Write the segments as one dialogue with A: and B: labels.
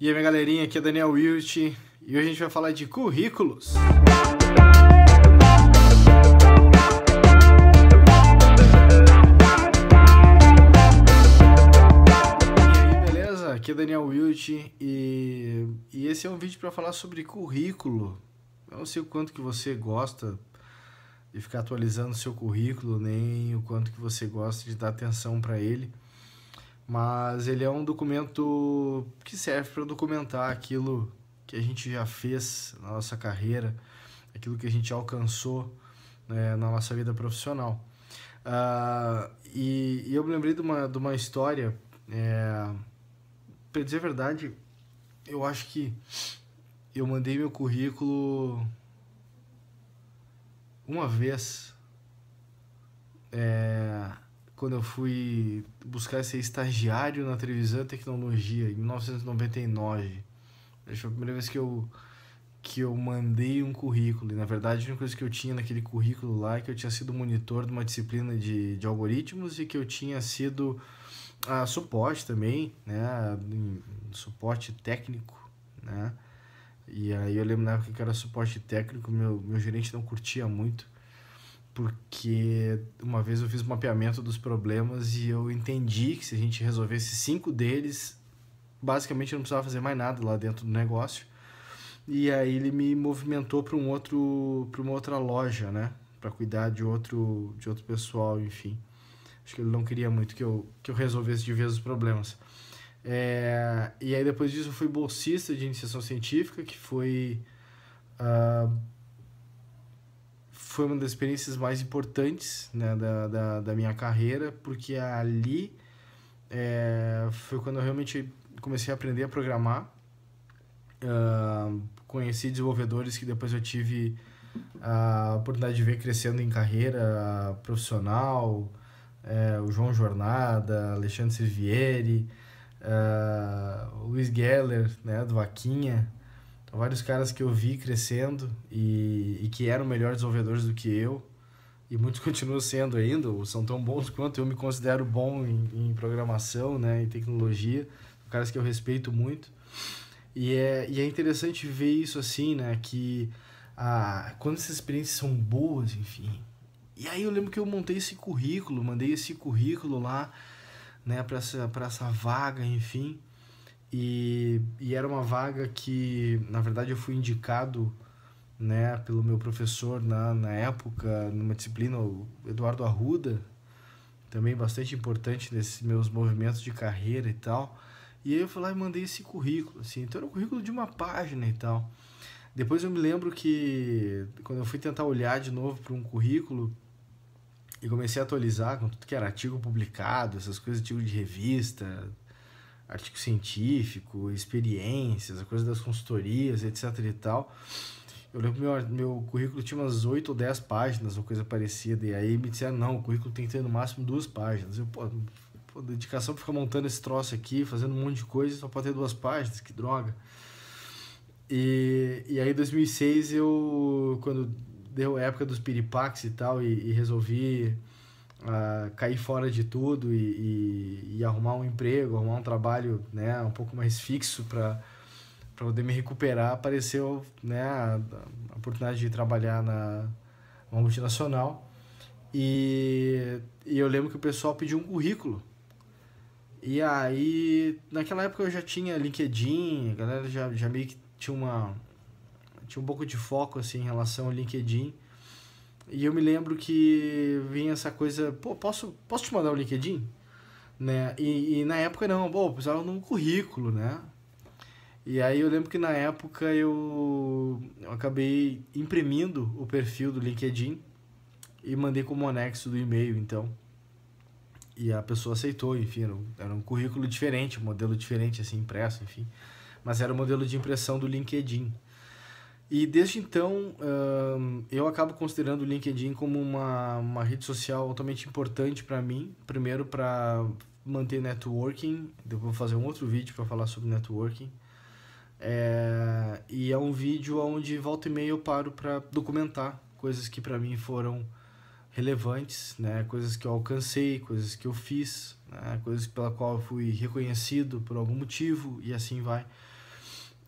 A: E aí, minha galerinha, aqui é Daniel Wilt e hoje a gente vai falar de currículos. E aí, beleza? Aqui é Daniel Wilt e, e esse é um vídeo para falar sobre currículo. Eu não sei o quanto que você gosta de ficar atualizando seu currículo, nem o quanto que você gosta de dar atenção para ele. Mas ele é um documento que serve para documentar aquilo que a gente já fez na nossa carreira, aquilo que a gente alcançou né, na nossa vida profissional. Uh, e, e, eu me lembrei de uma, de uma história, é, para dizer a verdade, eu acho que eu mandei meu currículo uma vez. É, quando eu fui buscar ser estagiário na televisão e tecnologia, em 1999. Acho que foi a primeira vez que eu, que eu mandei um currículo. E, na verdade, a única coisa que eu tinha naquele currículo lá é que eu tinha sido monitor de uma disciplina de, de algoritmos e que eu tinha sido a ah, suporte também, né? Suporte técnico, né? E aí eu lembro na época que era suporte técnico, meu, meu gerente não curtia muito porque uma vez eu fiz um mapeamento dos problemas e eu entendi que se a gente resolvesse cinco deles, basicamente eu não precisava fazer mais nada lá dentro do negócio. E aí ele me movimentou para um outro, para uma outra loja, né, para cuidar de outro, de outro pessoal, enfim. Acho que ele não queria muito que eu, que eu resolvesse de vez os problemas. É, e aí depois disso eu fui bolsista de iniciação científica, que foi uh, foi uma das experiências mais importantes né, da, da, da minha carreira, porque ali é, foi quando eu realmente comecei a aprender a programar. Uh, conheci desenvolvedores que depois eu tive a oportunidade de ver crescendo em carreira profissional, é, o João Jornada, Alexandre Servieri, uh, o Luiz Geller, né, do Vaquinha, vários caras que eu vi crescendo e, e que eram melhores desenvolvedores do que eu e muitos continuam sendo ainda, ou são tão bons quanto eu me considero bom em, em, programação, né, em tecnologia, caras que eu respeito muito. E é, e é interessante ver isso assim, né, que a, ah, quando essas experiências são boas, enfim. E aí eu lembro que eu montei esse currículo, mandei esse currículo lá, né, para essa, para essa vaga, enfim. E, e era uma vaga que, na verdade, eu fui indicado né, pelo meu professor na, na época, numa disciplina, o Eduardo Arruda, também bastante importante nesses meus movimentos de carreira e tal. E aí eu fui lá e mandei esse currículo, assim. Então era um currículo de uma página e tal. Depois eu me lembro que quando eu fui tentar olhar de novo para um currículo e comecei a atualizar com tudo que era artigo publicado, essas coisas, artigo de revista, artigo científico, experiências, a coisa das consultorias, etc e tal. Eu lembro que meu, meu currículo tinha umas 8 ou 10 páginas, ou coisa parecida, e aí me disseram, não, o currículo tem que ter no máximo duas páginas. Eu, pô, pô dedicação pra ficar montando esse troço aqui, fazendo um monte de coisa, só pode ter duas páginas, que droga. E, e aí em 2006 eu, quando deu a época dos piripaques e tal, e, e resolvi uh, cair fora de tudo e, e, e, arrumar um emprego, arrumar um trabalho né, um pouco mais fixo para poder me recuperar, apareceu né, a, a oportunidade de trabalhar na uma multinacional. E, e eu lembro que o pessoal pediu um currículo. E aí, naquela época eu já tinha LinkedIn, a galera já, já meio que tinha uma, tinha um pouco de foco assim em relação ao LinkedIn. E eu me lembro que vinha essa coisa, pô, posso, posso te mandar o um LinkedIn? Né? E, e, na época não, pô, precisava de um currículo, né? E aí eu lembro que na época eu, eu acabei imprimindo o perfil do LinkedIn e mandei como anexo do e-mail, então. E a pessoa aceitou, enfim, era um, era um currículo diferente, um modelo diferente, assim, impresso, enfim. Mas era o um modelo de impressão do LinkedIn. E desde então, um, eu acabo considerando o LinkedIn como uma, uma rede social altamente importante para mim. Primeiro, para manter networking. Depois, vou fazer um outro vídeo para falar sobre networking. É, e é um vídeo onde volta e meia eu paro para documentar coisas que para mim foram relevantes, né? coisas que eu alcancei, coisas que eu fiz, né? coisas pela qual eu fui reconhecido por algum motivo e assim vai.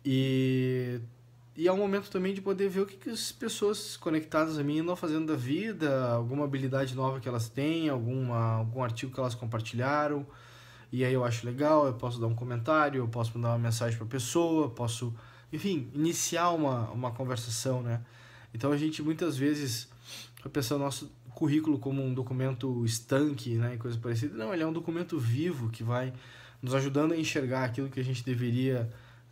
A: E e é um momento também de poder ver o que, que as pessoas conectadas a mim andam fazendo da vida, alguma habilidade nova que elas têm, alguma, algum artigo que elas compartilharam. E aí eu acho legal, eu posso dar um comentário, eu posso mandar uma mensagem para a pessoa, posso, enfim, iniciar uma, uma conversação, né? Então a gente muitas vezes vai pensar o nosso currículo como um documento estanque, né, e coisa parecida. Não, ele é um documento vivo que vai nos ajudando a enxergar aquilo que a gente deveria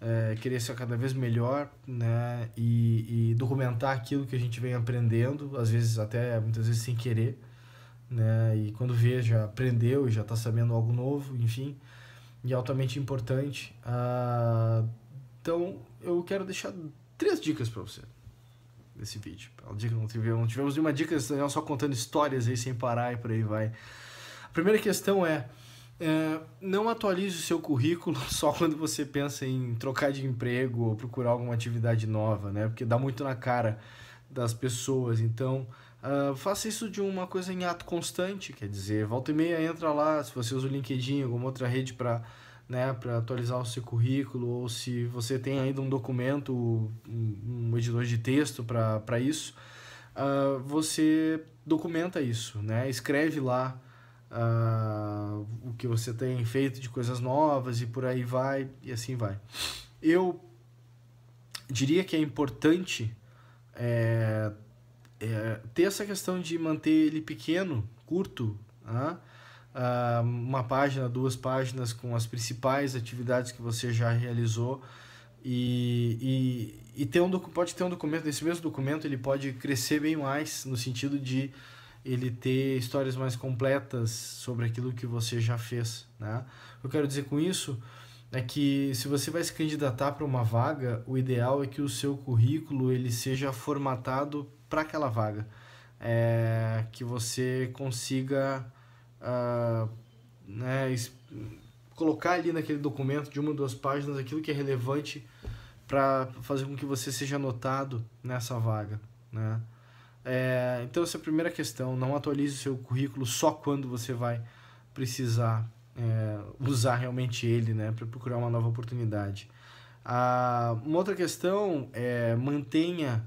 A: é, querer ser cada vez melhor, né? E, e, documentar aquilo que a gente vem aprendendo, às vezes até muitas vezes sem querer, né? E quando vê, já aprendeu e já está sabendo algo novo, enfim, e é altamente importante. Ah, então, eu quero deixar três dicas para você nesse vídeo. É dica não tivemos, não tivemos nenhuma dica, só contando histórias aí sem parar e por aí vai. A primeira questão é é, não atualize o seu currículo só quando você pensa em trocar de emprego ou procurar alguma atividade nova, né? Porque dá muito na cara das pessoas. Então, uh, faça isso de uma coisa em ato constante, quer dizer, volta e meia entra lá, se você usa o LinkedIn, alguma outra rede para né, para atualizar o seu currículo, ou se você tem ainda um documento, um, um editor de texto para isso, uh, você documenta isso, né? Escreve lá uh, o que você tem feito de coisas novas e por aí vai, e assim vai. Eu diria que é importante é, é, ter essa questão de manter ele pequeno, curto, uh, uma página, duas páginas com as principais atividades que você já realizou e, e, e ter um, pode ter um documento, esse mesmo documento ele pode crescer bem mais no sentido de ele ter histórias mais completas sobre aquilo que você já fez, né? Eu quero dizer com isso é que se você vai se candidatar para uma vaga, o ideal é que o seu currículo ele seja formatado para aquela vaga, é, que você consiga uh, né, colocar ali naquele documento de uma ou duas páginas aquilo que é relevante para fazer com que você seja notado nessa vaga, né? É, então, essa é a primeira questão. Não atualize o seu currículo só quando você vai precisar é, usar realmente ele né, para procurar uma nova oportunidade. a uma outra questão é mantenha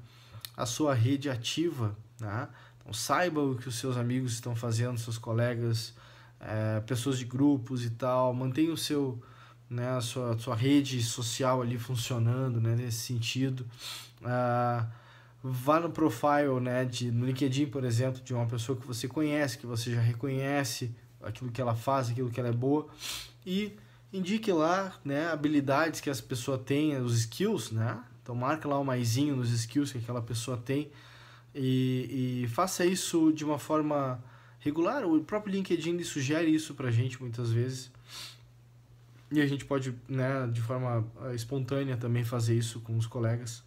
A: a sua rede ativa. Né? Então, saiba o que os seus amigos estão fazendo, seus colegas, é, pessoas de grupos e tal. Mantenha o seu, né, a sua, a sua rede social ali funcionando né, nesse sentido. Ah, vá no profile, né, de, no LinkedIn, por exemplo, de uma pessoa que você conhece, que você já reconhece aquilo que ela faz, aquilo que ela é boa, e indique lá, né, habilidades que essa pessoa tem, os skills, né? Então marca lá o um maisinho nos skills que aquela pessoa tem e, e faça isso de uma forma regular. O próprio LinkedIn sugere isso pra gente muitas vezes. E a gente pode, né, de forma eh, espontânea também fazer isso com os colegas.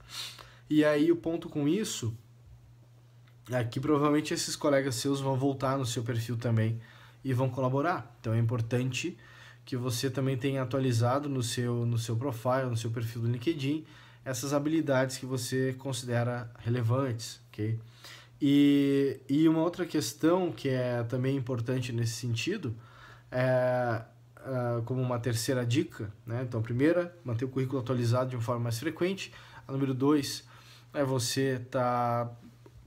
A: E aí o ponto com isso é que provavelmente esses colegas seus vão voltar no seu perfil também e vão colaborar. Então é importante que você também tenha atualizado no seu, no seu profile, no seu perfil do LinkedIn, essas habilidades que você considera relevantes, ok? E, e uma outra questão que é também importante nesse sentido, é, ah, como uma terceira dica, né? Então, primeira, manter o currículo atualizado de uma forma mais frequente. A número dois, é você estar tá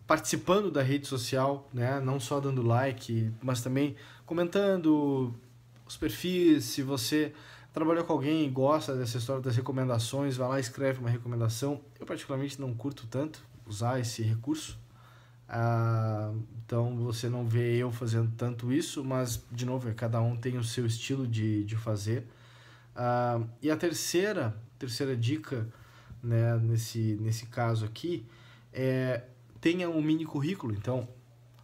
A: participando da rede social, né? Não só dando like, mas também comentando os perfis, se você trabalhou com alguém e gosta dessa história das recomendações, vai lá e escreve uma recomendação. Eu particularmente não curto tanto usar esse recurso. Ah, então você não vê eu fazendo tanto isso, mas de novo, é cada um tem o seu estilo de, de fazer. Ah, e a terceira, terceira dica né, nesse, nesse caso aqui, é, tenha um mini currículo. Então,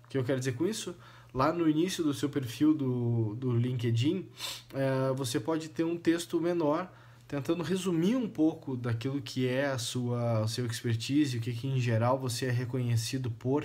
A: o que eu quero dizer com isso? Lá no início do seu perfil do, do LinkedIn, é, você pode ter um texto menor tentando resumir um pouco daquilo que é a sua, a seu expertise, o que, que em geral você é reconhecido por,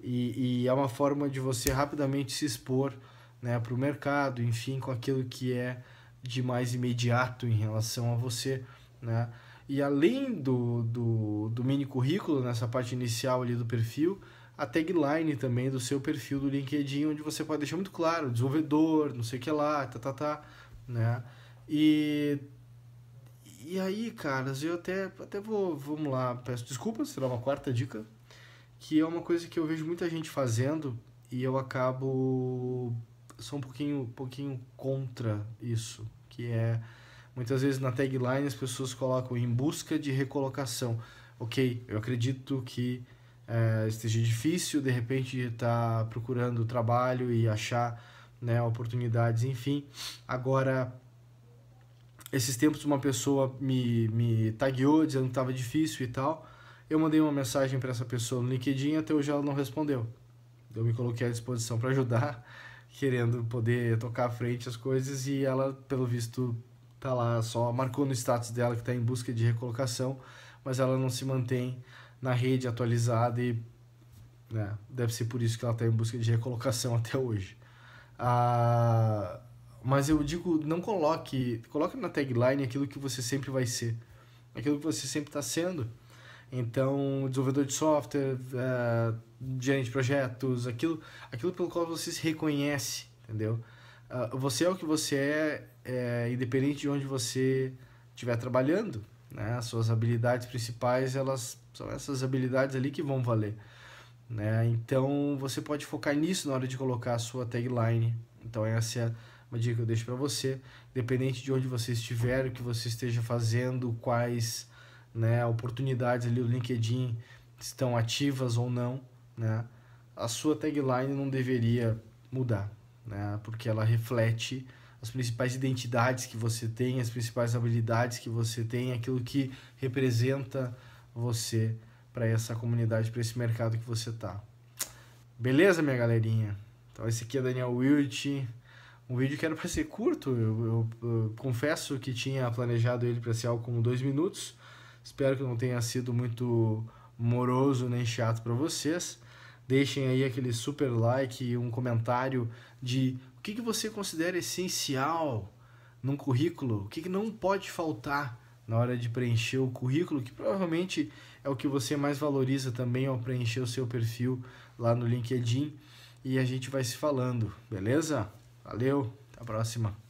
A: e, e é uma forma de você rapidamente se expor né, para o mercado, enfim, com aquilo que é de mais imediato em relação a você, né? E além do, do, do mini currículo, nessa parte inicial ali do perfil, a tagline também do seu perfil do LinkedIn, onde você pode deixar muito claro, desenvolvedor, não sei o que lá, tá, tá, tá, né? E, e aí, caras, eu até, até vou, vamos lá, peço desculpas, será uma quarta dica, que é uma coisa que eu vejo muita gente fazendo e eu acabo, sou um pouquinho, pouquinho contra isso, que é Muitas vezes na tagline as pessoas colocam em busca de recolocação. Ok, eu acredito que é, esteja difícil, de repente estar tá procurando trabalho e achar né, oportunidades, enfim. Agora, esses tempos uma pessoa me, me tagueou dizendo que estava difícil e tal. Eu mandei uma mensagem para essa pessoa no LinkedIn até hoje ela não respondeu. Eu me coloquei à disposição para ajudar, querendo poder tocar à frente as coisas e ela, pelo visto, tá lá, só marcou no status dela que está em busca de recolocação, mas ela não se mantém na rede atualizada e né, deve ser por isso que ela está em busca de recolocação até hoje. Ah, mas eu digo, não coloque, coloque na tagline aquilo que você sempre vai ser, aquilo que você sempre está sendo. Então, desenvolvedor de software, eh, gerente de projetos, aquilo, aquilo pelo qual você se reconhece, entendeu? Uh, você é o que você é é, independente de onde você estiver trabalhando, né? As suas habilidades principais, elas são essas habilidades ali que vão valer, né? Então, você pode focar nisso na hora de colocar a sua tagline. Então, essa é uma dica que eu deixo para você, independente de onde você estiver, o que você esteja fazendo, quais, né, oportunidades ali do LinkedIn estão ativas ou não, né? A sua tagline não deveria mudar, né? Porque ela reflete as principais identidades que você tem, as principais habilidades que você tem, aquilo que representa você para essa comunidade, para esse mercado que você tá. Beleza, minha galerinha? Então esse aqui é Daniel Wilt. Um vídeo que era para ser curto, eu, eu, eu, confesso que tinha planejado ele para ser algo como dois minutos. Espero que não tenha sido muito moroso nem chato para vocês. Deixem aí aquele super like e um comentário de o que, que você considera essencial num currículo, o que, que não pode faltar na hora de preencher o currículo, que provavelmente é o que você mais valoriza também ao preencher o seu perfil lá no LinkedIn. E a gente vai se falando, beleza? Valeu, até a próxima!